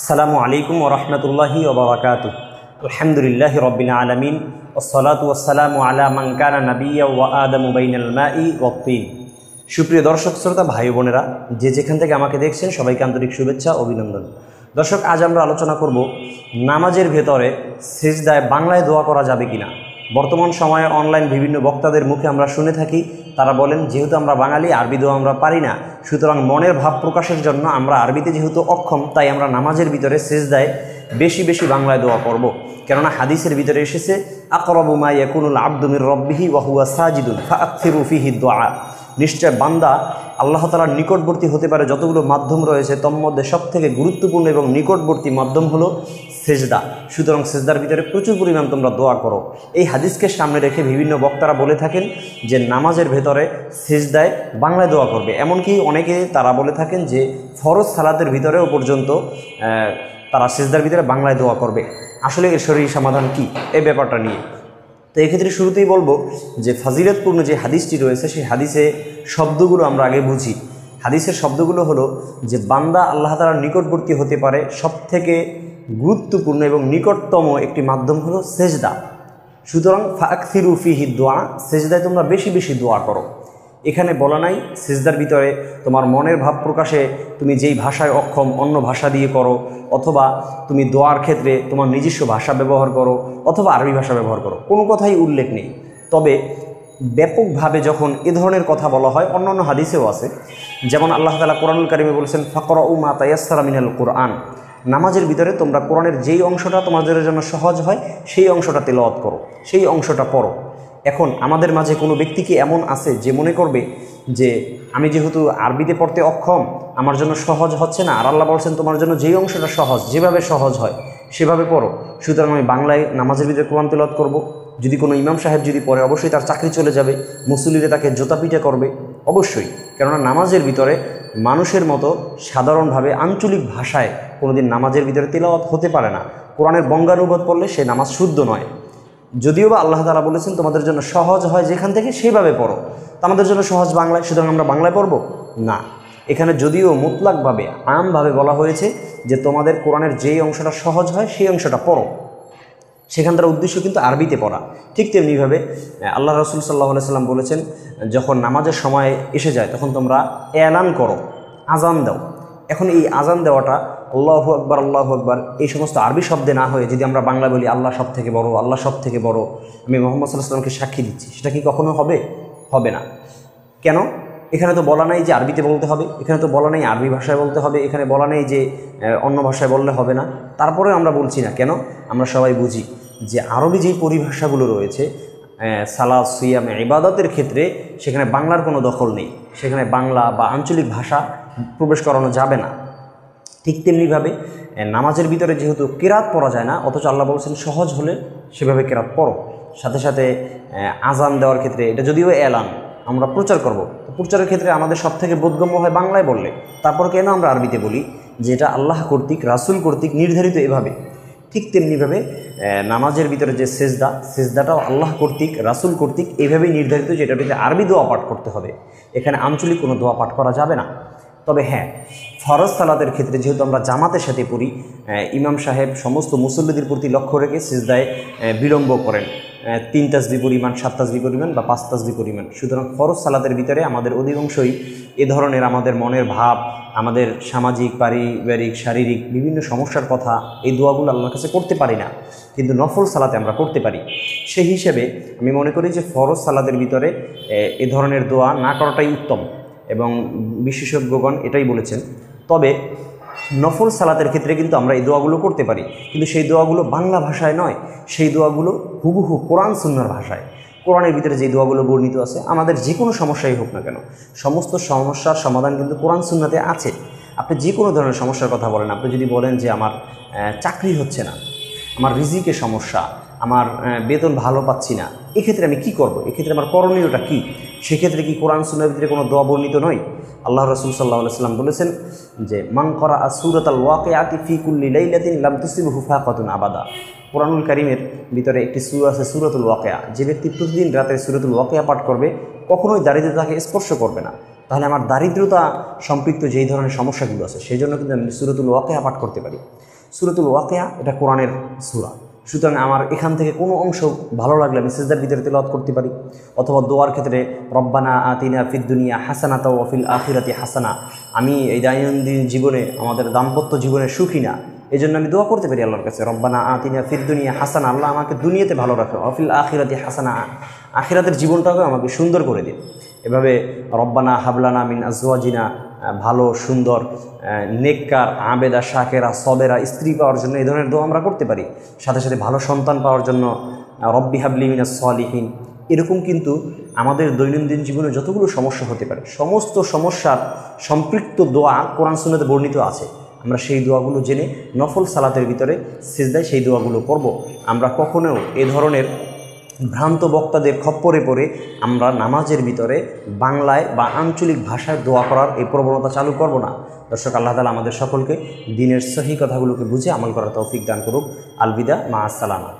আসসালামু আলাইকুম ওরহমতুল্লাহি ওবরাকাত আলহামদুলিল্লাহ রবিল আলমিন ওসলাত ওসালাম আলা কানা নাবিয়া ওয়া আদমুবাইনালমাই ওয়ক্তিন সুপ্রিয় দর্শক শ্রোতা ভাই বোনেরা যে যেখান থেকে আমাকে দেখছেন সবাইকে আন্তরিক শুভেচ্ছা অভিনন্দন দর্শক আজ আমরা আলোচনা করব নামাজের ভেতরে সেজদায় বাংলায় দোয়া করা যাবে কিনা বর্তমান সময়ে অনলাইন বিভিন্ন বক্তাদের মুখে আমরা শুনে থাকি তারা বলেন যেহেতু আমরা বাঙালি আরবিতেও আমরা পারি না সুতরাং মনের ভাব প্রকাশের জন্য আমরা আরবিতে যেহেতু অক্ষম তাই আমরা নামাজের ভিতরে শেষ দেয় বেশি বেশি বাংলায় দোয়া করব। কেননা হাদিসের ভিতরে এসেছে আকরবুমা একুনুল আব্দুমির রব্বিহি ওয়াহুয়া সাজিদুল ফা আক্ষিরুফিহি দোয়া নিশ্চয় বান্দা আল্লাহ তালার নিকটবর্তী হতে পারে যতগুলো মাধ্যম রয়েছে তন্মধ্যে থেকে গুরুত্বপূর্ণ এবং নিকটবর্তী মাধ্যম হলো সেজদা সুতরাং সেজদার ভিতরে প্রচুর পরিমাণ তোমরা দোয়া করো এই হাদিসকে সামনে রেখে বিভিন্ন বক্তারা বলে থাকেন যে নামাজের ভেতরে সেজদায় বাংলায় দোয়া করবে এমনকি অনেকে তারা বলে থাকেন যে ফরজ সালাতের ভিতরেও পর্যন্ত তারা সেজদার ভিতরে বাংলায় দোয়া করবে আসলে এর শরীর সমাধান কি এই ব্যাপারটা নিয়ে তো এক্ষেত্রে শুরুতেই বলবো যে ফাজিরতপূর্ণ যে হাদিসটি রয়েছে সেই হাদিসে শব্দগুলো আমরা আগে বুঝি হাদিসের শব্দগুলো হলো যে বান্দা আল্লাহ তালার নিকটবর্তী হতে পারে সবথেকে গুরুত্বপূর্ণ এবং নিকটতম একটি মাধ্যম হলো সেজদা সুতরাং ফাকসিরুফিহি দোয়া সেজদায় তোমরা বেশি বেশি দোয়া করো এখানে বলা নাই সিজদার ভিতরে তোমার মনের ভাব প্রকাশে তুমি যেই ভাষায় অক্ষম অন্য ভাষা দিয়ে করো অথবা তুমি দোয়ার ক্ষেত্রে তোমার নিজস্ব ভাষা ব্যবহার করো অথবা আরবি ভাষা ব্যবহার করো কোনো কথাই উল্লেখ নেই তবে ব্যাপকভাবে যখন এ ধরনের কথা বলা হয় অন্য অন্য হাদিসেও আছে যেমন আল্লাহ তালা কোরআনুল কারিমে বলেছেন ফকরা উমা তাইয়াসারা মিনাল কোরআন নামাজের ভিতরে তোমরা কোরআনের যেই অংশটা তোমাদের জন্য সহজ হয় সেই অংশটা তেলওয়াত করো সেই অংশটা পড়ো এখন আমাদের মাঝে কোনো ব্যক্তি কি এমন আছে যে মনে করবে যে আমি যেহেতু আরবিতে পড়তে অক্ষম আমার জন্য সহজ হচ্ছে না আর আল্লাহ বলছেন তোমার জন্য যেই অংশটা সহজ যেভাবে সহজ হয় সেভাবে পড়ো সুতরাং আমি বাংলায় নামাজের ভিতরে কোরআন তেলত করবো যদি কোনো ইমাম সাহেব যদি পড়ে অবশ্যই তার চাকরি চলে যাবে মুসলিরে তাকে জোতাপিটা করবে অবশ্যই কেননা নামাজের ভিতরে মানুষের মতো সাধারণভাবে আঞ্চলিক ভাষায় কোনোদিন নামাজের ভিতরে তেলাওয়াত হতে পারে না কোরআনের বঙ্গানুবাদ পড়লে সে নামাজ শুদ্ধ নয় যদিও বা আল্লাহ তালা বলেছেন তোমাদের জন্য সহজ হয় যেখান থেকে সেইভাবে পড়ো তোমাদের আমাদের জন্য সহজ বাংলায় সুতরাং আমরা বাংলায় পড়ব না এখানে যদিও মুতলাকভাবে আমভাবে বলা হয়েছে যে তোমাদের কোরআনের যেই অংশটা সহজ হয় সেই অংশটা পড়ো সেখানকার উদ্দেশ্য কিন্তু আরবিতে পড়া ঠিক তেমনিভাবে আল্লাহ রসুল সাল্লাহ সাল্লাম বলেছেন যখন নামাজের সময় এসে যায় তখন তোমরা এলান করো আজান দাও এখন এই আজান দেওয়াটা আল্লাহ আকবর আল্লাহ আকবর এই সমস্ত আরবি শব্দে না হয়ে যদি আমরা বাংলা বলি আল্লাহ সব থেকে বড় আল্লাহ সব থেকে বড় আমি মোহাম্মদ সাল্লাহামকে সাক্ষী দিচ্ছি সেটা কি কখনো হবে হবে না কেন এখানে তো বলা নাই যে আরবিতে বলতে হবে এখানে তো বলা নেই আরবি ভাষায় বলতে হবে এখানে বলা নেই যে অন্য ভাষায় বললে হবে না তারপরেও আমরা বলছি না কেন আমরা সবাই বুঝি যে আরবি যেই পরিভাষাগুলো রয়েছে সালা সুইয়াম ইবাদতের ক্ষেত্রে সেখানে বাংলার কোনো দখল নেই সেখানে বাংলা বা আঞ্চলিক ভাষা প্রবেশ করানো যাবে না ঠিক তেমনিভাবে নামাজের ভিতরে যেহেতু কেরাত পড়া যায় না অথচ আল্লাহ বলছেন সহজ হলে সেভাবে কেরাত পড়ো সাথে সাথে আজান দেওয়ার ক্ষেত্রে এটা যদিও এলান আমরা প্রচার করব তো প্রচারের ক্ষেত্রে আমাদের সব থেকে বোধগম্য হয় বাংলায় বললে তারপর কেন আমরা আরবিতে বলি যে এটা আল্লাহ কর্তৃক রাসুল কর্তৃক নির্ধারিত এভাবে ঠিক তেমনিভাবে নামাজের ভিতরে যে সেজদা সেজদাটাও আল্লাহ কর্তৃক রাসুল কর্তৃক এভাবেই নির্ধারিত যে এটাতে আরবি দোয়া পাঠ করতে হবে এখানে আঞ্চলিক কোনো দোয়া পাঠ করা যাবে না তবে হ্যাঁ ফরজ সালাতের ক্ষেত্রে যেহেতু আমরা জামাতের সাথে পড়ি ইমাম সাহেব সমস্ত মুসল্লিদের প্রতি লক্ষ্য রেখে সিজদায় বিলম্ব করেন তিন তাসবি পরিমাণ সাত তাসবি পরিমাণ বা পাঁচ তাসবি পরিমাণ সুতরাং ফরজ সালাতের ভিতরে আমাদের অধিকাংশই এ ধরনের আমাদের মনের ভাব আমাদের সামাজিক পারিবারিক শারীরিক বিভিন্ন সমস্যার কথা এই দোয়াগুলো আল্লাহর কাছে করতে পারি না কিন্তু নফল সালাতে আমরা করতে পারি সেই হিসেবে আমি মনে করি যে ফরজ সালাতের ভিতরে এ ধরনের দোয়া না করাটাই উত্তম এবং বিশেষজ্ঞগণ এটাই বলেছেন তবে নফল সালাতের ক্ষেত্রে কিন্তু আমরা এই দোয়াগুলো করতে পারি কিন্তু সেই দোয়াগুলো বাংলা ভাষায় নয় সেই দোয়াগুলো হুবহু কোরআন সুন্নার ভাষায় কোরআনের ভিতরে যে দোয়াগুলো বর্ণিত আছে আমাদের যে কোনো সমস্যাই হোক না কেন সমস্ত সমস্যার সমাধান কিন্তু কোরআন সুন্নাতে আছে আপনি যে কোনো ধরনের সমস্যার কথা বলেন আপনি যদি বলেন যে আমার চাকরি হচ্ছে না আমার রিজিকের সমস্যা আমার বেতন ভালো পাচ্ছি না এক্ষেত্রে আমি কি করব এক্ষেত্রে আমার করণীয়টা কী সেক্ষেত্রে কি কোরআন সুন্নার ভিতরে কোনো দোয়া বর্ণিত নয় আল্লাহ রসুল সাল্লাহ সাল্লাম বলেছেন যে মাংকরা আসুরত আল ওয়াকে আতি ফিকুল্লি লাইলাতিন লাম তুসিল হুফা কতুন আবাদা কোরআনুল করিমের ভিতরে একটি সুর আছে সুরতুল ওয়াকেয়া যে ব্যক্তি প্রতিদিন রাতে সুরতুল ওয়াকেয়া পাঠ করবে কখনোই দারিদ্রতাকে স্পর্শ করবে না তাহলে আমার দারিদ্রতা সম্পৃক্ত যেই ধরনের সমস্যাগুলো আছে সেই জন্য কিন্তু আমি সুরতুল ওয়াকেয়া পাঠ করতে পারি সুরতুল ওয়াকেয়া এটা কোরআনের সুরা সুতরাং আমার এখান থেকে কোনো অংশ ভালো লাগলে আমি সেজদার ভিতরে তেলত করতে পারি অথবা দোয়ার ক্ষেত্রে রব্বানা আতিনা ফিদ্দুনিয়া হাসানা তাও অফিল আখিরাতি হাসানা আমি এই দৈনন্দিন জীবনে আমাদের দাম্পত্য জীবনে সুখী না এই জন্য আমি দোয়া করতে পারি আল্লাহর কাছে রব্বানা আতিনা ফিরদুনিয়া হাসানা আল্লাহ আমাকে দুনিয়াতে ভালো রাখো অফিল আখিরাতি হাসানা আখিরাতের জীবনটাকে আমাকে সুন্দর করে দিন এভাবে রব্বানা হাবলানা মিন আজওয়াজিনা ভালো সুন্দর নেককার আবেদা শাকেরা সবেরা স্ত্রী পাওয়ার জন্য এই ধরনের দোয়া আমরা করতে পারি সাথে সাথে ভালো সন্তান পাওয়ার জন্য রব্বি হাবলিমিনা সলিহীন এরকম কিন্তু আমাদের দৈনন্দিন জীবনে যতগুলো সমস্যা হতে পারে সমস্ত সমস্যার সম্পৃক্ত দোয়া কোরআন সুন্নাতে বর্ণিত আছে আমরা সেই দোয়াগুলো জেনে নফল সালাতের ভিতরে সিজদায় সেই দোয়াগুলো করব। আমরা কখনো এ ধরনের ভ্রান্ত বক্তাদের খপ্পরে পড়ে আমরা নামাজের ভিতরে বাংলায় বা আঞ্চলিক ভাষায় দোয়া করার এই প্রবণতা চালু করব না দর্শক আল্লাহ তালা আমাদের সকলকে দিনের সহি কথাগুলোকে বুঝে আমল করার তৌফিক দান করুক আলবিদা মা আসসালামা